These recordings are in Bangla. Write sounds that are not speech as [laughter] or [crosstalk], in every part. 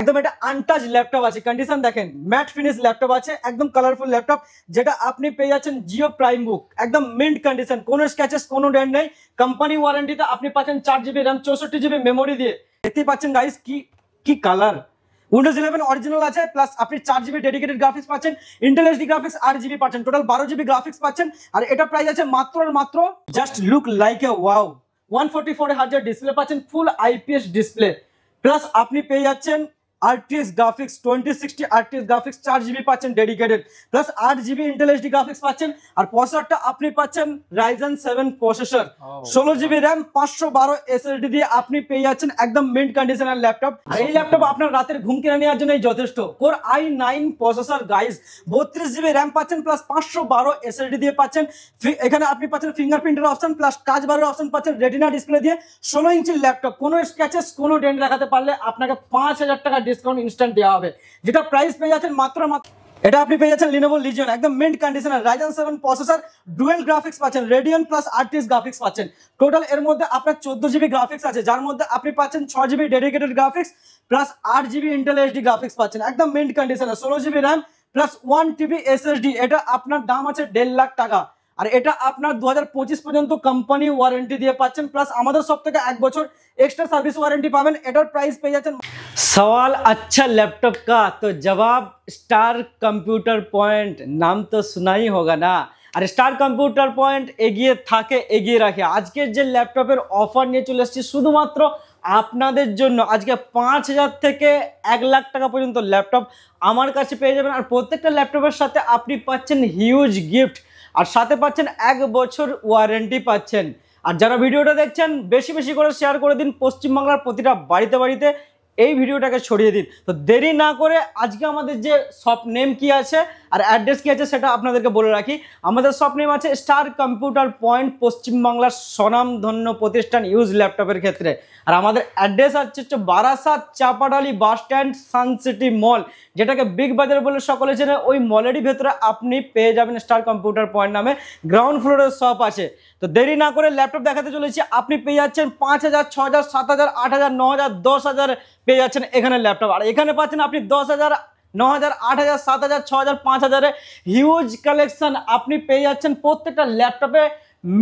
একদম এটা আনটাচ ল্যাপটপ আছে কন্ডিশন দেখেন ম্যাট ফিনিশ ল্যাপটপ আছে একদম কালারফুল ল্যাপটপ যেটা আপনি পেয়ে যাচ্ছেন জিও প্রাইম বুক একদম মিন্ট কন্ডিশন কোনো স্ক্যাচেস কোনো ড্যান্ড নেই কোম্পানি ওয়ারেন্টিতে আপনি পাচ্ছেন চার জিবি র্যাম চৌষট্টি জিবি মেমোরি দিয়ে দেখতেই পাচ্ছেন গাইস কি কি কালার উইন্ডোজ ইলেভেন অরিজিনাল আছে প্লাস আপনি চার জিবি ডেডিকেটেড গ্রাফিক্স পাচ্ছেন ইন্টেল ডি গ্রাফিক্স আর জিবি পাচ্ছেন টোটাল বারো জিবি গ্রাফিক্স পাচ্ছেন আর এটা প্রাইস আছে মাত্র আর মাত্র just look like a wow one forty four হাজার ডিসপ্লে পাচ্ছেন ফুল আইপিএস ডিসপ্লে প্লাস আপনি পেয়ে যাচ্ছেন RTX গ্রাফিক্স টোয়েন্টি RTX পাচ্ছেন ডেডিকেটেড প্লাস পাচ্ছেন আর প্রসেসরটা আপনি পাচ্ছেন প্রসেসর oh, ষোলো জিবি র্যাম পাঁচশো বারো এসএসডি দিয়ে আপনি পেয়ে যাচ্ছেন একদম মিন্ট কন্ডিশনের ল্যাপটপ এই ল্যাপটপ আপনার রাতের ঘুম নেওয়ার জন্য যথেষ্ট core i nine processor guys বত্রিশ জিবি র্যাম পাচ্ছেন প্লাস পাঁচশো বারো দিয়ে পাচ্ছেন এখানে আপনি পাচ্ছেন ফিঙ্গারপ্রিন্টের অপশন প্লাস টাচ বারের অপশন পাচ্ছেন রেটিনা ডিসপ্লে দিয়ে ষোলো ইঞ্চির ল্যাপটপ কোনো স্ক্যাচেস কোনো ডেন্ট দেখাতে পারলে আপনাকে পাঁচ হাজার টাকা ডিসকাউন্ট ইনস্ট্যান্ট দেওয়া হবে যেটা প্রাইস পেয়ে যাচ্ছেন মাত্র মাত্র এটা আপনি পেয়ে যাচ্ছেন লিনোভো লিজিয়ন একদম মেন্ট কন্ডিশনার Ryzen seven processor dual graphics পাচ্ছেন রেডিয়ন প্লাস আটত্রিশ গ্রাফিক্স পাচ্ছেন টোটাল এর মধ্যে আপনার চোদ্দ জিবি গ্রাফিক্স আছে যার মধ্যে আপনি পাচ্ছেন ছ জিবি ডেডিকেটেড গ্রাফিক্স প্লাস আট জিবি ইন্টেল এইচডি গ্রাফিক্স পাচ্ছেন একদম মেন্ট কন্ডিশনার ষোলো GB RAM plus one TB SSD এটা আপনার দাম আছে দেড় লাখ টাকা আর এটা আপনার দু পর্যন্ত কোম্পানি ওয়ারেন্টি দিয়ে পাচ্ছেন প্লাস আমাদের সব থেকে এক বছর এক্সট্রা সার্ভিস ওয়ারেন্টি পাবেন এটার প্রাইস পেয়ে যাচ্ছেন সওয়াল আচ্ছা ল্যাপটপ কা তো জবাব স্টার কম্পিউটার পয়েন্ট নাম তো শোনাই হোগা না আর স্টার কম্পিউটার পয়েন্ট এগিয়ে থাকে এগিয়ে রাখে আজকের যে ল্যাপটপের অফার নিয়ে চলে এসেছি শুধুমাত্র আপনাদের জন্য আজকে পাঁচ হাজার থেকে এক লাখ টাকা পর্যন্ত ল্যাপটপ আমার কাছে পেয়ে যাবেন আর প্রত্যেকটা ল্যাপটপের সাথে আপনি পাচ্ছেন হিউজ গিফট আর সাথে পাচ্ছেন এক বছর ওয়ারেন্টি পাচ্ছেন আর যারা ভিডিওটা দেখছেন বেশি বেশি করে শেয়ার করে দিন পশ্চিমবাংলার প্রতিটা বাড়িতে বাড়িতে এই ভিডিওটাকে ছড়িয়ে দিন তো দেরি না করে আজকে আমাদের যে সব নেম কি আছে আর অ্যাড্রেস কী আছে সেটা আপনাদেরকে বলে রাখি আমাদের শপ নেম আছে স্টার কম্পিউটার পয়েন্ট পশ্চিমবাংলার স্বনামধন্য প্রতিষ্ঠান ইউজ ল্যাপটপের ক্ষেত্রে আর আমাদের অ্যাড্রেস আছে হচ্ছে Barasat Chapadali bus stand Suncity mall যেটাকে বিগ বাজার বলে সকলে চেনে ওই মলেরই ভেতরে আপনি পেয়ে যাবেন স্টার কম্পিউটার পয়েন্ট নামে গ্রাউন্ড ফ্লোরের শপ আছে তো দেরি না করে ল্যাপটপ দেখাতে চলেছি আপনি পেয়ে যাচ্ছেন পাঁচ হাজার ছ হাজার সাত হাজার আট হাজার ন হাজার দশ হাজার পেয়ে যাচ্ছেন এখানে ল্যাপটপ আর এখানে পাচ্ছেন আপনি দশ হাজার ন হাজার আট হাজার সাত হাজার ছ হাজার পাঁচ হাজারে হিউজ কালেকশন আপনি পেয়ে যাচ্ছেন প্রত্যেকটা ল্যাপটপে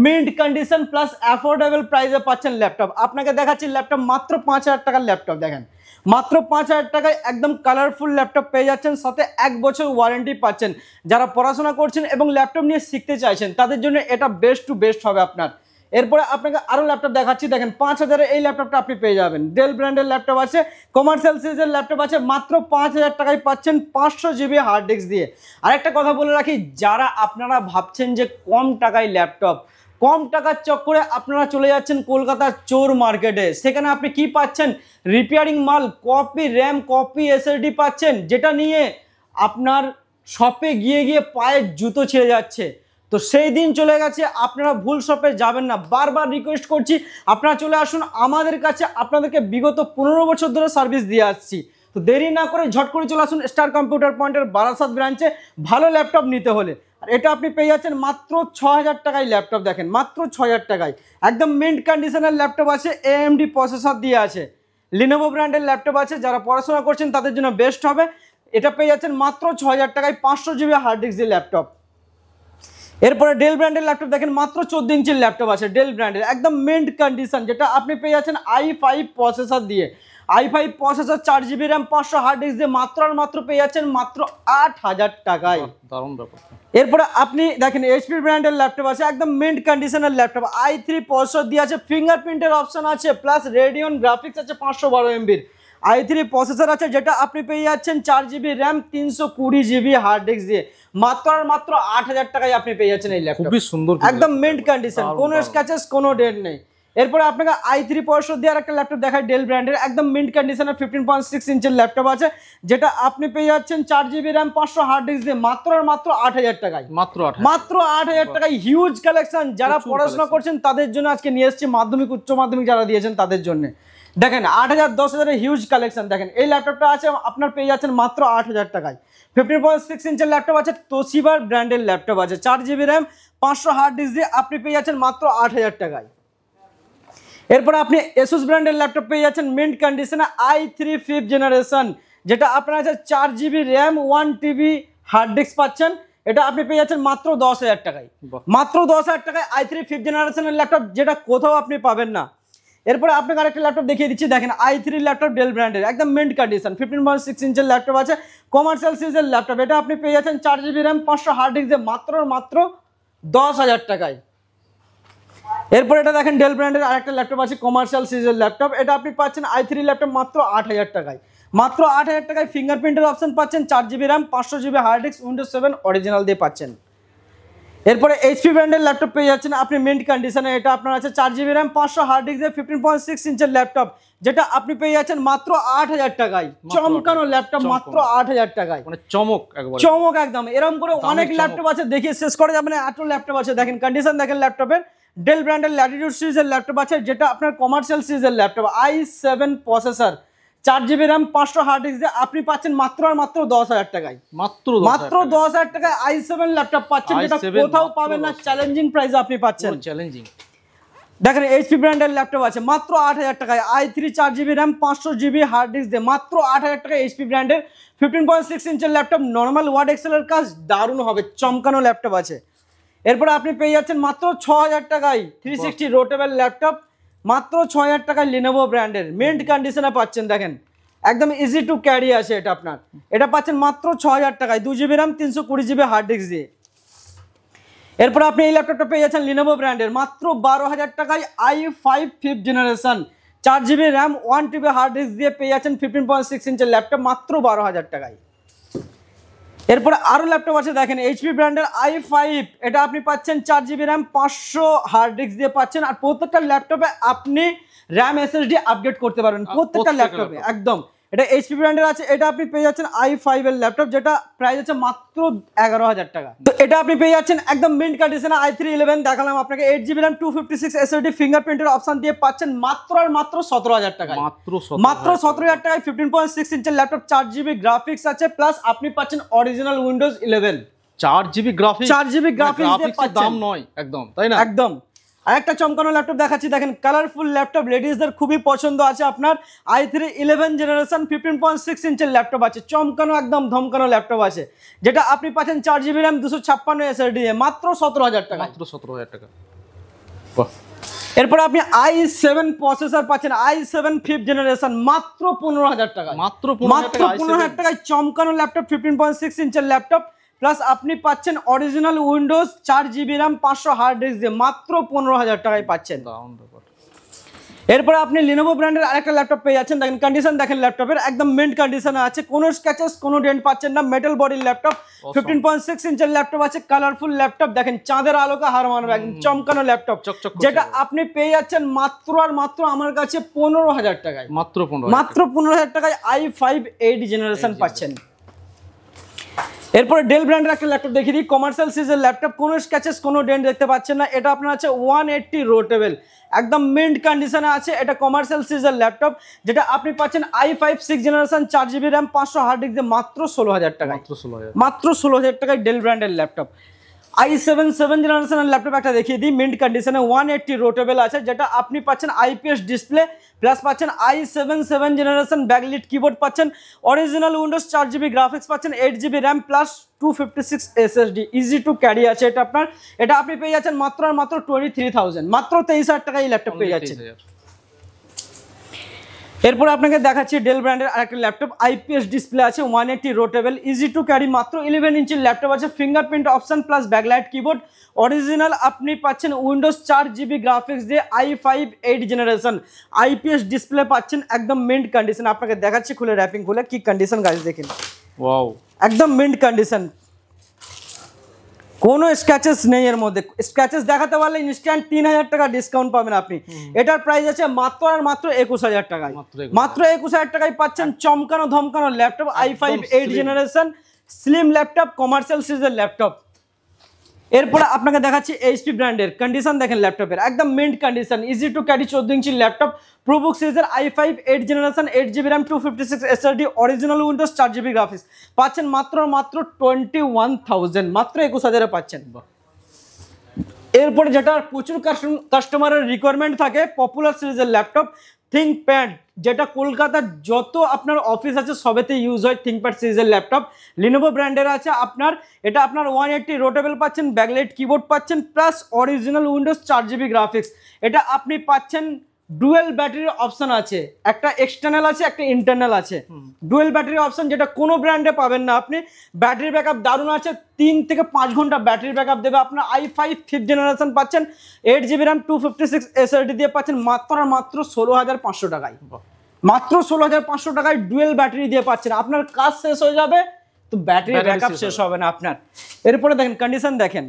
মিন্ট কন্ডিশন প্লাস অ্যাফোর্ডেবল প্রাইসে পাচ্ছেন ল্যাপটপ আপনাকে দেখাচ্ছি ল্যাপটপ মাত্র পাঁচ হাজার টাকার ল্যাপটপ দেখেন মাত্র পাঁচ হাজার টাকায় একদম কালারফুল ল্যাপটপ পেয়ে যাচ্ছেন সাথে এক বছর ওয়ারেন্টি পাচ্ছেন যারা পড়াশোনা করছেন এবং ল্যাপটপ নিয়ে শিখতে চাইছেন তাদের জন্য এটা বেস্ট টু বেস্ট হবে আপনার এরপরে আপনাকে আরও ল্যাপটপ দেখাচ্ছি দেখেন পাঁচ হাজারে এই ল্যাপটপটা আপনি পেয়ে যাবেন ডেল ব্র্যান্ডের ল্যাপটপ আছে কমার্শিয়াল সিরিজের ল্যাপটপ আছে মাত্র পাঁচ হাজার টাকায় পাচ্ছেন পাঁচশো জিবি হার্ড ডিস্ক দিয়ে আরেকটা কথা বলে রাখি যারা আপনারা ভাবছেন যে কম টাকায় ল্যাপটপ কম টাকার চক্করে আপনারা চলে যাচ্ছেন কলকাতার চোর মার্কেটে সেখানে আপনি কি পাচ্ছেন রিপেয়ারিং মাল কপি র্যাম কপি এসএসডি পাচ্ছেন যেটা নিয়ে আপনার শপে গিয়ে গিয়ে পায়ের জুতো ছেড়ে যাচ্ছে তো সেই দিন চলে গেছে আপনারা ভুল শপে যাবেন না বারবার রিকোয়েস্ট করছি আপনারা চলে আসুন আমাদের কাছে আপনাদেরকে বিগত পনেরো বছর ধরে সার্ভিস দিয়ে আসছি তো দেরি না করে ঝট করে চলে আসুন স্টার কম্পিউটার পয়েন্টের বারাসাত ব্রাঞ্চে ভালো ল্যাপটপ নিতে হলে আর এটা আপনি পেয়ে যাচ্ছেন মাত্র ছ হাজার টাকায় ল্যাপটপ দেখেন মাত্র ছ হাজার টাকায় একদম মিন্ট কন্ডিশনের ল্যাপটপ আছে এএমডি প্রসেসর দিয়ে আছে লিনোভো ব্র্যান্ডের ল্যাপটপ আছে যারা পড়াশোনা করছেন তাদের জন্য বেস্ট হবে এটা পেয়ে যাচ্ছেন মাত্র ছ হাজার টাকায় পাঁচশো জিবি হার্ড ডিস্ক ল্যাপটপ এরপরে ডেল ব্র্যান্ডের ল্যাপটপ দেখেন মাত্র চোদ্দ ইঞ্চির ল্যাপটপ আছে ডেল ব্র্যান্ডের একদম মেন্ট কন্ডিশন যেটা আপনি পেয়ে যাচ্ছেন আই ফাইভ প্রসেসর দিয়ে আই ফাইভ প্রসেসর চার জিবি র্যাম পাঁচশো হার্ড ডিস্ক দিয়ে মাত্র আর মাত্র পেয়ে যাচ্ছেন মাত্র আট হাজার টাকায় দারুণ ব্যাপার এরপরে আপনি দেখেন এইচপি ব্র্যান্ডের ল্যাপটপ আছে একদম মেন্ট কন্ডিশনের ল্যাপটপ আই থ্রি প্রসেসর দিয়ে আছে ফিঙ্গারপ্রিন্টের অপশন আছে প্লাস রেডিয়ন গ্রাফিক্স আছে পাঁচশো বারো এমবির আই থ্রি প্রসেসর আছে যেটা আপনি পেয়ে যাচ্ছেন চার জিবি র্যাম তিনশো কুড়ি জিবি হার্ড ডিস্ক দিয়ে মাত্র আর মাত্র আট হাজার টাকায় আপনি পেয়ে যাচ্ছেন এই ল্যাপটপ খুবই সুন্দর একদম মিন্ট কন্ডিশন কোনো স্ক্যাচেস কোনো ডেট নেই এরপরে আপনাকে আই থ্রি পরশো দিয়ে আর একটা ল্যাপটপ দেখায় ডেল ব্র্যান্ডের একদম মিন্ট কন্ডিশনের ফিফটিন পয়েন্ট সিক্স ইঞ্চের ল্যাপটপ আছে যেটা আপনি পেয়ে যাচ্ছেন চার জিবি র্যাম পাঁচশো হার্ড ডিস্ক দিয়ে মাত্র আর মাত্র আট হাজার টাকায় মাত্র মাত্র আট হাজার টাকায় হিউজ কালেকশন যারা পড়াশোনা করছেন তাদের জন্য আজকে নিয়ে এসেছি মাধ্যমিক উচ্চ মাধ্যমিক যারা দিয়েছেন তাদের জন্য দেখেন আট হাজার দশ হাজারের হিউজ কালেকশন দেখেন এই ল্যাপটপটা আছে আপনার পেয়ে যাচ্ছেন মাত্র আট হাজার টাকায় ফিফটিন পয়েন্ট সিক্স ইঞ্চের ল্যাপটপ আছে তোসিবার ব্র্যান্ডের ল্যাপটপ আছে চার জিবি র্যাম পাঁচশো হার্ড ডিস্ক দিয়ে আপনি পেয়ে যাচ্ছেন মাত্র আট হাজার টাকায় এরপর আপনি এসুস ব্র্যান্ডের ল্যাপটপ পেয়ে যাচ্ছেন মিন্ট কন্ডিশনে আই থ্রি ফিফ জেনারেশন যেটা আপনার আছে চার GB RAM one TB hard disk পাচ্ছেন এটা আপনি পেয়ে যাচ্ছেন মাত্র দশ হাজার টাকায় মাত্র দশ হাজার টাকায় আই থ্রি ফিফ জেনারেশনের ল্যাপটপ যেটা কোথাও আপনি পাবেন না এরপরে আপনাকে আরেকটা ল্যাপটপ দেখিয়ে দিচ্ছি দেখেন আই থ্রি ল্যাপটপ ডেল ব্র্যান্ডের একদম mint condition fifteen point six ইঞ্চের ল্যাপটপ আছে কমার্শিয়াল সিরিজের ল্যাপটপ এটা আপনি পেয়ে যাচ্ছেন চার জিবি র্যাম পাঁচশো হার্ড ডিস্ক দিয়ে মাত্র মাত্র দশ হাজার টাকায় এরপরে এটা দেখেন ডেল ব্র্যান্ডের আরেকটা ল্যাপটপ আছে কমার্শিয়াল সিরিজের ল্যাপটপ এটা আপনি পাচ্ছেন আই থ্রি ল্যাপটপ মাত্র আট হাজার টাকায় মাত্র আট হাজার টাকায় ফিঙ্গারপ্রিন্টের অপশন পাচ্ছেন চার জিবি র্যাম পাঁচশো GB hard disk Windows seven original দিয়ে পাচ্ছেন এরপরে এইচপি ব্র্যান্ডের ল্যাপটপ পেয়ে যাচ্ছেন আপনি মিন্ট কন্ডিশনে এটা আপনার আছে চার জিবি র্যাম পাঁচশো hard disk fifteen point six ইঞ্চের ল্যাপটপ যেটা আপনি পেয়ে যাচ্ছেন মাত্র আট হাজার টাকায় চমকানো ল্যাপটপ মাত্র আট হাজার টাকায় মানে চমক চমক একদম এরকম করে অনেক ল্যাপটপ আছে দেখিয়ে শেষ করে যাবেন এত ল্যাপটপ আছে দেখেন কন্ডিশন দেখেন ল্যাপটপের ডেল ব্র্যান্ডের ল্যাটিটিউড সিরিজের ল্যাপটপ আছে যেটা আপনার কমার্শিয়াল সিরিজের ল্যাপটপ আই সেভেন প্রসেসর চার জিবি র্যাম পাঁচশো হার্ড ডিস্ক দিয়ে আপনি পাচ্ছেন মাত্র আর মাত্র দশ হাজার টাকায় মাত্র মাত্র দশ হাজার টাকায় আই সেভেন ল্যাপটপ পাচ্ছেন যেটা কোথাও পাবেন না চ্যালেঞ্জিং প্রাইস আপনি পাচ্ছেন চ্যালেঞ্জিং দেখেন এইচপি ব্র্যান্ডের ল্যাপটপ আছে মাত্র আট হাজার টাকায় আই থ্রি চার জিবি র্যাম পাঁচশো জিবি হার্ড ডিস্ক দিয়ে মাত্র আট হাজার টাকায় এইচপি ব্র্যান্ডের ফিফটিন পয়েন্ট সিক্স ইঞ্চের ল্যাপটপ নর্মাল ওয়ার্ড এক্সেলের কাজ দারুণ হবে চমকানো ল্যাপটপ আছে এরপরে আপনি পেয়ে যাচ্ছেন মাত্র ছ হাজার টাকায় থ্রি সিক্সটি রোটেবল ল্যাপটপ মাত্র ছয় হাজার টাকায় লিনোভো ব্র্যান্ডের মেন্ট কন্ডিশনে পাচ্ছেন দেখেন একদম ইজি টু ক্যারি আছে এটা আপনার এটা পাচ্ছেন মাত্র ছ হাজার টাকায় দু জিবি র্যাম তিনশো কুড়ি জিবি হার্ড ডিস্ক দিয়ে এরপর আপনি এই ল্যাপটপটা পেয়ে যাচ্ছেন লিনোভো ব্র্যান্ডের মাত্র বারো হাজার টাকায় আই ফাইভ ফিফ জেনারেশন চার GB RAM one TB hard disk দিয়ে পেয়ে যাচ্ছেন ফিফটিন পয়েন্ট সিক্স ইঞ্চের ল্যাপটপ মাত্র বারো হাজার টাকায় এরপরে আরও ল্যাপটপ আছে দেখেন এইচপি ব্র্যান্ডের আই ফাইভ এটা আপনি পাচ্ছেন চার জিবি র্যাম পাঁচশো হার্ড ডিস্ক দিয়ে পাচ্ছেন আর প্রত্যেকটা ল্যাপটপে আপনি র্যাম এসএসডি আপডেট করতে পারবেন প্রত্যেকটা ল্যাপটপে একদম এটা এইচপি ব্র্যান্ডের আছে এটা আপনি পেয়ে যাচ্ছেন আই ফাইভ এর ল্যাপটপ যেটা প্রাইস আছে মাত্র এগারো হাজার টাকা তো এটা আপনি পেয়ে যাচ্ছেন একদম মিন্ট কন্ডিশনে আই থ্রি ইলেভেন দেখালাম আপনাকে eight GB RAM two fifty six SSD ফিঙ্গারপ্রিন্টের অপশন দিয়ে পাচ্ছেন মাত্র আর মাত্র সতেরো হাজার টাকা মাত্র মাত্র সতেরো হাজার টাকায় ফিফটিন পয়েন্ট সিক্স ইঞ্চের ল্যাপটপ চার জিবি গ্রাফিক্স আছে প্লাস আপনি পাচ্ছেন অরিজিনাল উইন্ডোজ ইলেভেন চার জিবি গ্রাফিক্স চার জিবি গ্রাফিক্স দাম নয় একদম তাই না একদম আর একটা চমকানো ল্যাপটপ দেখাচ্ছি দেখেন কালারফুল ল্যাপটপ লেডিসদের খুবই পছন্দ আছে আপনার i three eleven generation fifteen point six ইঞ্চের ল্যাপটপ আছে চমকানো একদম ধমকানো ল্যাপটপ আছে যেটা আপনি পাচ্ছেন চার জিবি র্যাম দুশো ছাপ্পান্ন এসএলডিএ মাত্র সতেরো হাজার টাকা মাত্র সতেরো হাজার টাকা এরপর আপনি আই সেভেন প্রসেসর পাচ্ছেন আই সেভেন ফিফ জেনারেশন মাত্র পনেরো হাজার টাকা মাত্র মাত্র পনেরো হাজার টাকায় চমকানো ল্যাপটপ ফিফটিন পয়েন্ট সিক্স ইঞ্চের ল্যাপটপ প্লাস আপনি পাচ্ছেন অরিজিনাল উইন্ডোজ চার জিবি র্যাম পাঁচশো হার্ড ডিস্ক দিয়ে মাত্র পনেরো হাজার টাকায় পাচ্ছেন এরপর আপনি লিনোভো ব্র্যান্ডের আরেকটা ল্যাপটপ পেয়ে যাচ্ছেন দেখেন কন্ডিশন দেখেন ল্যাপটপের একদম মেন্ট কন্ডিশনে আছে কোনো স্ক্যাচেস কোনো ডেন্ট পাচ্ছেন না মেটাল বডির ল্যাপটপ ফিফটিন পয়েন্ট সিক্স ইঞ্চের ল্যাপটপ আছে কালারফুল ল্যাপটপ দেখেন চাঁদের আলোকে হার মানবে একদম চমকানো ল্যাপটপ যেটা আপনি পেয়ে যাচ্ছেন মাত্র আর মাত্র আমার কাছে পনেরো হাজার টাকায় মাত্র পনেরো মাত্র পনেরো হাজার টাকায় আই ফাইভ এইট জেনারেশন পাচ্ছেন এরপরে ডেল ব্র্যান্ডের একটা ল্যাপটপ দেখিয়ে দিই কমার্শিয়াল সিজের ল্যাপটপ কোনো স্ক্যাচেস কোনো ডেন্ট দেখতে পাচ্ছেন না এটা আপনার আছে ওয়ান এইট্টি রোটেবেল একদম মিন্ট কন্ডিশনে আছে এটা কমার্শিয়াল সিজের ল্যাপটপ যেটা আপনি পাচ্ছেন আই ফাইভ সিক্স জেনারেশন চার জিবি র্যাম পাঁচশো হার্ড ডিস্ক মাত্র ষোলো হাজার টাকা মাত্র ষোলো হাজার মাত্র ষোলো হাজার টাকায় ডেল ব্র্যান্ডের ল্যাপটপ আই সেভেন সেভেন জেনারেশনের ল্যাপটপ একটা দেখিয়ে দিই মিন্ট কন্ডিশনে ওয়ান এইটটি রোটেবেল আছে যেটা আপনি পাচ্ছেন আইপিএস ডিসপ্লে প্লাস পাচ্ছেন i seven seven generation backlit keyboard পাচ্ছেন অরিজিনাল উইন্ডোজ চার জিবি গ্রাফিক্স পাচ্ছেন eight GB RAM plus two fifty six D easy to carry আছে এটা আপনার এটা আপনি পেয়ে যাচ্ছেন মাত্র আর মাত্র টোয়েন্টি থ্রি থাউজেন্ড মাত্র তেইশ হাজার টাকা এই ল্যাপটপ পেয়ে যাচ্ছেন এরপর আপনাকে দেখাচ্ছি ডেল ব্র্যান্ডের আরেকটা ল্যাপটপ আইপিএস ডিসপ্লে আছে one eighty rotatable easy to carry মাত্র ইলেভেন ইঞ্চির ল্যাপটপ আছে fingerprint option plus backlight keyboard original আপনি পাচ্ছেন উইন্ডোজ চার জিবি গ্রাফিক্স দিয়ে i five eight generation IPS display পাচ্ছেন একদম মিন্ট কন্ডিশন আপনাকে দেখাচ্ছি খুলে র্যাপিং খুলে কি কন্ডিশন গাড়ি দেখেন ওয়াও একদম মিন্ট কন্ডিশন কোনো স্ক্র্যাচেস নেই এর মধ্যে স্ক্র্যাচেস দেখাতে পারলে ইনস্ট্যান্ট তিন হাজার টাকা ডিসকাউন্ট পাবেন আপনি এটার প্রাইস আছে মাত্র আর মাত্র একুশ হাজার টাকায় মাত্র একুশ হাজার টাকায় পাচ্ছেন চমকানো ধমকানো ল্যাপটপ i five eight generation slim laptop commercial সিরিজের ল্যাপটপ এরপরে আপনাকে দেখাচ্ছি এইচপি ব্র্যান্ডের কন্ডিশন দেখেন ল্যাপটপের একদম mint condition easy to carry চোদ্দ ইঞ্চি ল্যাপটপ প্রোবুক সিরিজের i five eight generation eight GB RAM two fifty six SSD original Windows চার জিবি গ্রাফিক্স পাচ্ছেন মাত্র মাত্র টোয়েন্টি ওয়ান থাউজেন্ড মাত্র একুশ হাজারে পাচ্ছেন এরপরে যেটা প্রচুর কাস্টমারের রিকোয়ারমেন্ট থাকে পপুলার সিরিজের ল্যাপটপ থিঙ্ক প্যান্ট যেটা কলকাতার যত আপনার অফিস আছে সবেতে ইউজ হয় থিঙ্কপ্যাড সিরিজের ল্যাপটপ লিনোভো ব্র্যান্ডের আছে আপনার এটা আপনার ওয়ান এইটটি রোটেবল পাচ্ছেন ব্যাকলাইট কিবোর্ড পাচ্ছেন প্লাস অরিজিনাল উইন্ডোজ চার জিবি গ্রাফিক্স এটা আপনি পাচ্ছেন ডুয়েল ব্যাটারির অপশন আছে একটা এক্সটার্নাল আছে একটা ইন্টারনাল আছে ডুয়েল ব্যাটারির অপশন যেটা কোনো ব্র্যান্ডে পাবেন না আপনি ব্যাটারি ব্যাকআপ দারুণ আছে তিন থেকে পাঁচ ঘন্টা ব্যাটারি আপ দেবে আপনার আই ফাইভ ফিফথ জেনারেশন পাচ্ছেন eight GB RAM two fifty six এসএলডি দিয়ে পাচ্ছেন মাত্র আর মাত্র ষোলো হাজার পাঁচশো টাকায় মাত্র ষোলো হাজার পাঁচশো টাকায় ডুয়েল ব্যাটারি দিয়ে পাচ্ছেন আপনার কাজ শেষ হয়ে যাবে তো ব্যাটারি ব্যাকআপ শেষ হবে না আপনার এরপরে দেখেন কন্ডিশন দেখেন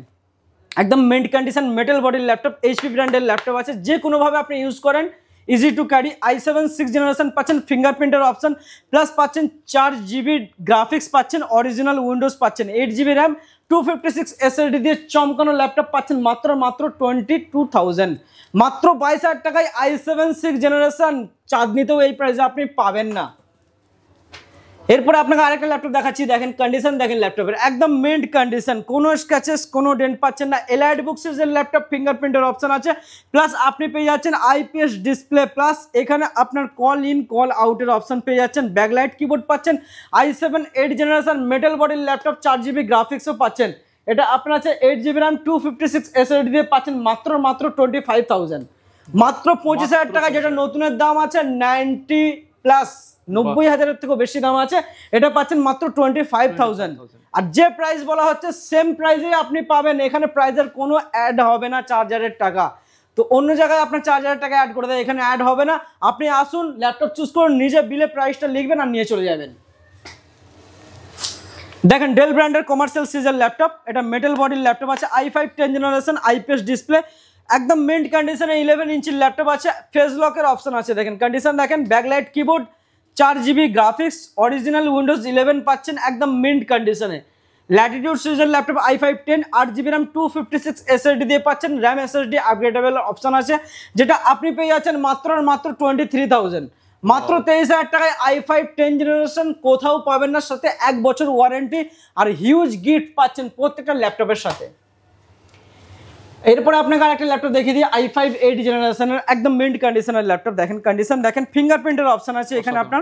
একদম মেন্ট কন্ডিশন মেটাল বডির ল্যাপটপ এইচপি ব্র্যান্ডের ল্যাপটপ আছে যে কোনোভাবে আপনি ইউজ করেন easy to carry i seven six generation পাচ্ছেন ফিঙ্গারপ্রিন্টের অপশান প্লাস পাচ্ছেন চার জিবি গ্রাফিক্স পাচ্ছেন অরিজিনাল উইন্ডোজ পাচ্ছেন eight GB RAM two fifty six এসএলডি দিয়ে চমকানো ল্যাপটপ পাচ্ছেন মাত্র মাত্র টোয়েন্টি টু থাউজেন্ড মাত্র বাইশ হাজার টাকায় আই সেভেন সিক্স জেনারেশন চাঁদনিতেও এই প্রাইসে আপনি পাবেন না এরপরে আপনাকে আরেকটা ল্যাপটপ দেখাচ্ছি দেখেন কন্ডিশন দেখেন ল্যাপটপের একদম মেন্ট কন্ডিশন কোনো স্ক্র্যাচেস কোনো ডেন্ট পাচ্ছেন না এলাইড বুকসের যে ল্যাপটপ ফিঙ্গারপ্রিন্টের অপশন আছে প্লাস আপনি পেয়ে যাচ্ছেন আইপিএস ডিসপ্লে প্লাস এখানে আপনার কল ইন কল আউটের অপশন পেয়ে যাচ্ছেন ব্যাকলাইট কিবোর্ড পাচ্ছেন i seven eight generation metal বডির ল্যাপটপ চার জিবি গ্রাফিক্সও পাচ্ছেন এটা আপনার আছে eight GB RAM two fifty six SSD দিয়ে পাচ্ছেন মাত্র মাত্র টোয়েন্টি ফাইভ থাউজেন্ড মাত্র পঁচিশ হাজার টাকা যেটা নতুনের দাম আছে নাইনটি প্লাস নব্বই হাজারের থেকেও বেশি দাম আছে এটা পাচ্ছেন মাত্র টোয়েন্টি ফাইভ থাউজেন্ড আর যে প্রাইস বলা হচ্ছে সেম প্রাইসে আপনি পাবেন এখানে প্রাইজের কোনো অ্যাড হবে না চার্জারের টাকা তো অন্য জায়গায় আপনার চার হাজার টাকা অ্যাড করে দেয় এখানে অ্যাড হবে না আপনি আসুন ল্যাপটপ চুজ করুন নিজে বিলে প্রাইসটা লিখবেন আর নিয়ে চলে যাবেন দেখেন ডেল ব্র্যান্ডের কমার্শিয়াল সিজের ল্যাপটপ এটা মেটাল বডির ল্যাপটপ আছে i five ten generation IPS display একদম মেন্ট কন্ডিশনে ইলেভেন ইঞ্চির ল্যাপটপ আছে ফেস লকের অপশন আছে দেখেন কন্ডিশন দেখেন ব্যাকলাইট কিবোর্ড চার GB graphics original Windows eleven পাচ্ছেন একদম মিন্ট কন্ডিশনে ল্যাটিটিউড সিজন ল্যাপটপ আই ফাইভ টেন আট GB RAM two fifty six SSD দিয়ে পাচ্ছেন র্যাম এসএসডি আপগ্রেডেবল অপশান আছে যেটা আপনি পেয়ে যাচ্ছেন মাত্র আর মাত্র টোয়েন্টি থ্রি থাউজেন্ড মাত্র তেইশ হাজার টাকায় আই ফাইভ টেন জেনারেশন কোথাও পাবেন না সাথে এক বছর ওয়ারেন্টি আর হিউজ গিফট পাচ্ছেন প্রত্যেকটা ল্যাপটপের সাথে এরপরে আপনাকে আর একটা ল্যাপটপ দেখিয়ে দিই আই ফাইভ এইট জেনারেশনের একদম মিন্ট কন্ডিশনের ল্যাপটপ দেখেন কন্ডিশন দেখেন ফিঙ্গারপ্রিন্টের অপশন আছে এখানে আপনার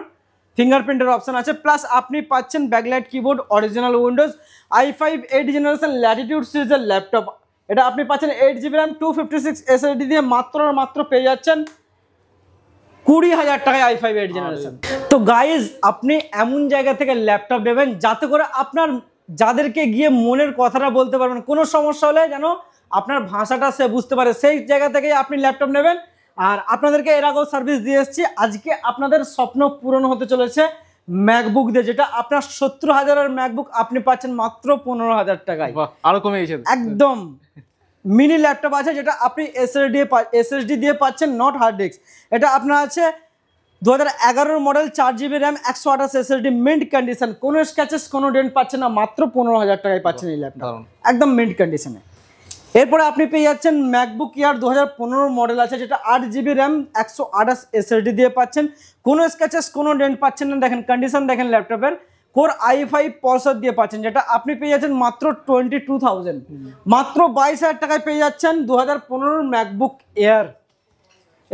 ফিঙ্গারপ্রিন্টের অপশন আছে প্লাস আপনি পাচ্ছেন backlight keyboard original Windows i five eight generation Latitude সিরিজের ল্যাপটপ এটা আপনি পাচ্ছেন eight GB RAM two fifty six দিয়ে মাত্র মাত্র পেয়ে যাচ্ছেন কুড়ি হাজার টাকায় আই ফাইভ এইট জেনারেশন তো গাইজ আপনি এমন জায়গা থেকে ল্যাপটপ নেবেন যাতে করে আপনার যাদেরকে গিয়ে মনের কথাটা বলতে পারবেন কোনো সমস্যা হলে যেন আপনার ভাষাটা সে বুঝতে পারে সেই জায়গা থেকেই আপনি ল্যাপটপ নেবেন আর আপনাদেরকে এর আগেও সার্ভিস দিয়ে এসেছি আজকে আপনাদের স্বপ্ন পূরণ হতে চলেছে ম্যাকবুক দিয়ে যেটা আপনার সত্তর হাজারের ম্যাকবুক আপনি পাচ্ছেন মাত্র পনেরো হাজার টাকায় আরো কমে গেছে একদম মিনি ল্যাপটপ আছে যেটা আপনি এসএসডি এসএসডি দিয়ে পাচ্ছেন নট হার্ড ডিস্ক এটা আপনার আছে দু হাজার এগারোর মডেল চার জিবি র্যাম একশো আঠাশ এসএসডি মিন্ট কন্ডিশন কোনো স্ক্যাচেস কোনো ডেন্ট পাচ্ছে না মাত্র পনেরো হাজার টাকায় পাচ্ছেন এই ল্যাপটপ একদম মিন্ট কন্ডিশনে এরপরে আপনি পেয়ে যাচ্ছেন ম্যাকবুক ইয়ার দু হাজার মডেল আছে যেটা আট জিবি র্যাম একশো আঠাশ এসএসডি দিয়ে পাচ্ছেন কোনো স্ক্যাচেস কোনো ডেন্ট পাচ্ছেন না দেখেন কন্ডিশন দেখেন ল্যাপটপের কোর আই ফাইভ পলসার দিয়ে পাচ্ছেন যেটা আপনি পেয়ে যাচ্ছেন মাত্র টোয়েন্টি টু থাউজেন্ড মাত্র বাইশ হাজার টাকায় পেয়ে যাচ্ছেন দু হাজার ম্যাকবুক এয়ার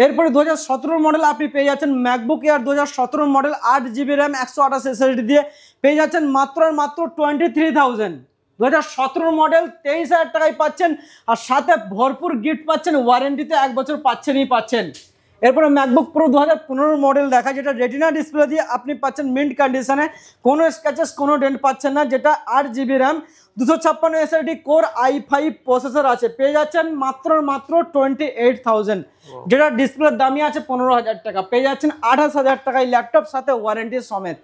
এরপরে দু হাজার মডেল আপনি পেয়ে যাচ্ছেন ম্যাকবুক এয়ার দু হাজার মডেল আট জিবি র্যাম একশো আঠাশ এসএসডি দিয়ে পেয়ে যাচ্ছেন মাত্র আর মাত্র টোয়েন্টি থ্রি থাউজেন্ড দু হাজার মডেল তেইশ হাজার টাকায় পাচ্ছেন আর সাথে ভরপুর গিফট পাচ্ছেন ওয়ারেন্টিতে এক বছর পাচ্ছেনই পাচ্ছেন এরপরে ম্যাকবুক প্রো দু হাজার মডেল দেখা যেটা রেটিনা ডিসপ্লে দিয়ে আপনি পাচ্ছেন মিন্ট কন্ডিশনে কোনো স্ক্যাচেস কোনো ডেন্ট পাচ্ছেন না যেটা আট জিবি র্যাম দুশো ছাপ্পান্ন SLT core i five processor আছে পেয়ে যাচ্ছেন মাত্র মাত্র টোয়েন্টি এইট থাউজেন্ড যেটা ডিসপ্লের দামই আছে পনেরো হাজার টাকা পেয়ে যাচ্ছেন আঠাশ হাজার টাকায় ল্যাপটপ সাথে ওয়ারেন্টি সমেত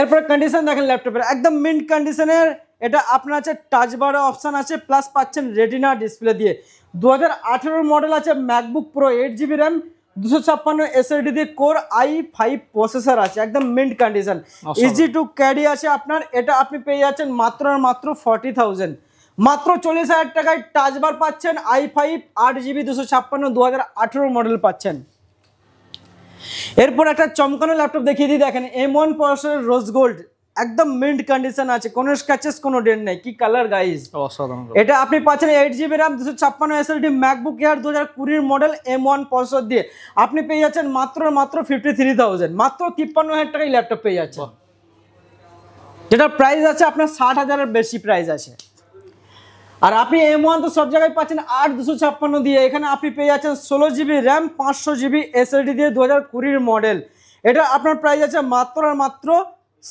এরপর কন্ডিশন দেখেন ল্যাপটপের একদম মিন্ট কন্ডিশনের এটা আপনার আছে টাচ বারে অপশান আছে প্লাস পাচ্ছেন রেটিনা ডিসপ্লে দিয়ে দু হাজার মডেল আছে MacBook Pro eight GB RAM দুশো ছাপ্পান্ন এসএলডি দিয়ে কোর আই ফাইভ প্রসেসর আছে একদম mint condition easy to carry আছে আপনার এটা আপনি পেয়ে যাচ্ছেন মাত্র আর মাত্র ফর্টি থাউজেন্ড মাত্র চল্লিশ হাজার টাকায় টাচবার পাচ্ছেন আই ফাইভ আট জিবি দুশো ছাপ্পান্ন দু মডেল পাচ্ছেন এরপর একটা চমকানো ল্যাপটপ দেখিয়ে দিই দেখেন এম ওয়ান পড়াশোনার রোজ গোল্ড একদম মিন্ট কন্ডিশন আছে কোনো স্ক্যাচেস কোনো ডেট নেই কি কালার গাইজ অসাধারণ এটা আপনি পাচ্ছেন এইট জিবি র্যাম দুশো ছাপ্পান্ন এসএলডি ম্যাকবুক এয়ার দু হাজার কুড়ির মডেল এম ওয়ান পঁয়ষট দিয়ে আপনি পেয়ে যাচ্ছেন মাত্র মাত্র ফিফটি থ্রি থাউজেন্ড মাত্র তিপ্পান্ন হাজার টাকায় ল্যাপটপ পেয়ে যাচ্ছে যেটার প্রাইস আছে আপনার ষাট হাজারের বেশি প্রাইস আছে আর আপনি এম ওয়ান তো সব জায়গায় পাচ্ছেন আট দুশো ছাপ্পান্ন দিয়ে এখানে আপনি পেয়ে যাচ্ছেন ষোলো জিবি র্যাম পাঁচশো জিবি এসএলডি দিয়ে দু হাজার কুড়ির মডেল এটা আপনার প্রাইস আছে মাত্র আর মাত্র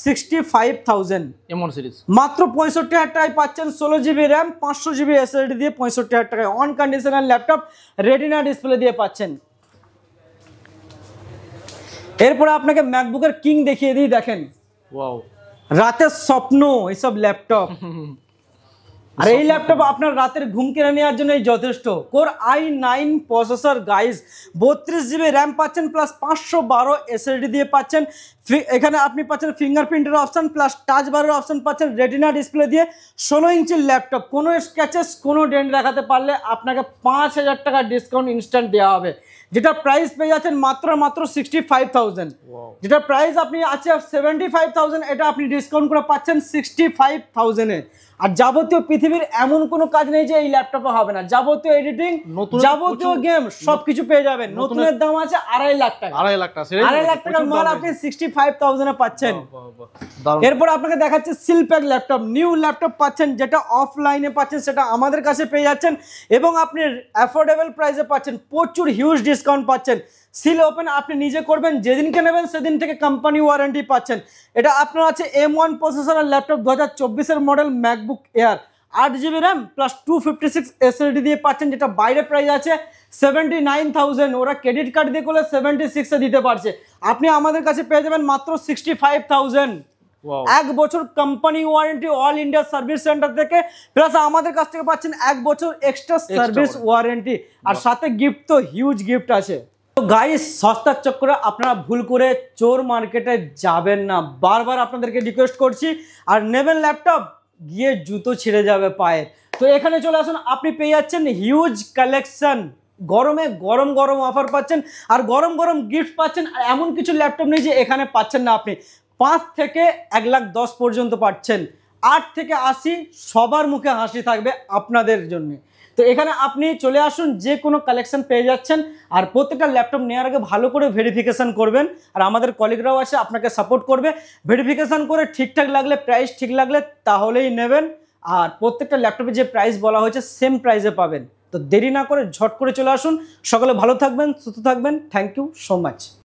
সিক্সটি ফাইভ থাউজেন্ড এমন সিরিজ মাত্র পঁয়ষট্টি হাজার টাকায় পাচ্ছেন ষোলো জিবি র্যাম পাঁচশো জিবি এসএলডি দিয়ে পঁয়ষট্টি হাজার টাকায় on conditioner laptop retina display দিয়ে পাচ্ছেন এরপরে আপনাকে ম্যাকবুকের কিং দেখিয়ে দিই দেখেন রাতের স্বপ্ন এইসব ল্যাপটপ [laughs] আর এই ল্যাপটপ আপনার রাতের ঘুম কেড়ে নেওয়ার জন্য যথেষ্ট core i nine processor guys বত্রিশ জিবি র্যাম পাচ্ছেন প্লাস পাঁচশো বারো এসএলডি দিয়ে পাচ্ছেন এখানে আপনি পাচ্ছেন ফিঙ্গারপ্রিন্টের অপশান প্লাস টাচ বারের অপশান পাচ্ছেন রেটিনা ডিসপ্লে দিয়ে ষোলো ইঞ্চির ল্যাপটপ কোনো স্ক্যাচেস কোনো ডেন্ট দেখাতে পারলে আপনাকে পাঁচ হাজার টাকা ডিসকাউন্ট ইনস্ট্যান্ট দেওয়া হবে যেটা প্রাইস পেয়ে যাচ্ছেন মাত্র মাত্র সিক্সটি ফাইভ থাউজেন্ড যেটা প্রাইস আপনি আছে সেভেন্টি ফাইভ থাউজেন্ড এটা আপনি ডিসকাউন্ট করে পাচ্ছেন সিক্সটি ফাইভ থাউজেন্ডে আর যাবতীয় পৃথিবীর এমন কোনো কাজ নেই যে এই ল্যাপটপে হবে না যাবতীয় এডিটিং যাবতীয় গেম সবকিছু পেয়ে যাবেন নতুনের দাম আছে আড়াই লাখ টাকা আড়াই লাখ টাকা আড়াই লাখ মাল আপনি সিক্সটি ফাইভ থাউজেন্ডে পাচ্ছেন এরপর আপনাকে দেখাচ্ছে সিলপ্যাক ল্যাপটপ নিউ ল্যাপটপ পাচ্ছেন যেটা অফলাইনে পাচ্ছেন সেটা আমাদের কাছে পেয়ে যাচ্ছেন এবং আপনি অ্যাফোর্ডেবল প্রাইসে পাচ্ছেন প্রচুর হিউজ ডিসকাউন্ট ডিসকাউন্ট পাচ্ছেন সিল ওপেন আপনি নিজে করবেন যেদিনকে নেবেন সেদিন থেকে কোম্পানি ওয়ারেন্টি পাচ্ছেন এটা আপনার আছে এম ওয়ান প্রসেসরের ল্যাপটপ দু হাজার মডেল ম্যাকবুক এয়ার আট GB RAM plus two fifty six এসএলডি দিয়ে পাচ্ছেন যেটা বাইরে প্রাইস আছে সেভেন্টি নাইন থাউজেন্ড ওরা ক্রেডিট কার্ড দিয়ে করলে সেভেন্টি সিক্সে দিতে পারছে আপনি আমাদের কাছে পেয়ে যাবেন মাত্র সিক্সটি ফাইভ থাউজেন্ড এক বছর company warranty all India service centre থেকে প্লাস আমাদের কাছ থেকে পাচ্ছেন এক বছর এক্সট্রা সার্ভিস ওয়ারেন্টি আর সাথে গিফট তো হিউজ গিফট আছে তো গাড়ি সস্তার চক্করে আপনারা ভুল করে চোর মার্কেটে যাবেন না বারবার আপনাদেরকে রিকোয়েস্ট করছি আর নেবেন ল্যাপটপ গিয়ে জুতো ছিঁড়ে যাবে পায়ের তো এখানে চলে আসুন আপনি পেয়ে যাচ্ছেন হিউজ কালেকশন গরমে গরম গরম অফার পাচ্ছেন আর গরম গরম গিফট পাচ্ছেন আর এমন কিছু ল্যাপটপ নেই যে এখানে পাচ্ছেন না আপনি পাঁচ থেকে এক লাখ দশ পর্যন্ত পাচ্ছেন আট থেকে আশি সবার মুখে হাসি থাকবে আপনাদের জন্য তো এখানে আপনি চলে আসুন যে কোনো কালেকশন পেয়ে যাচ্ছেন আর প্রত্যেকটা ল্যাপটপ নেওয়ার আগে ভালো করে ভেরিফিকেশান করবেন আর আমাদের কলিগরাও আছে আপনাকে সাপোর্ট করবে ভেরিফিকেশান করে ঠিকঠাক লাগলে প্রাইস ঠিক লাগলে তাহলেই নেবেন আর প্রত্যেকটা ল্যাপটপে যে প্রাইস বলা হয়েছে সেম প্রাইসে পাবেন তো দেরি না করে ঝট করে চলে আসুন সকলে ভালো থাকবেন সুস্থ থাকবেন থ্যাংক ইউ সো মাচ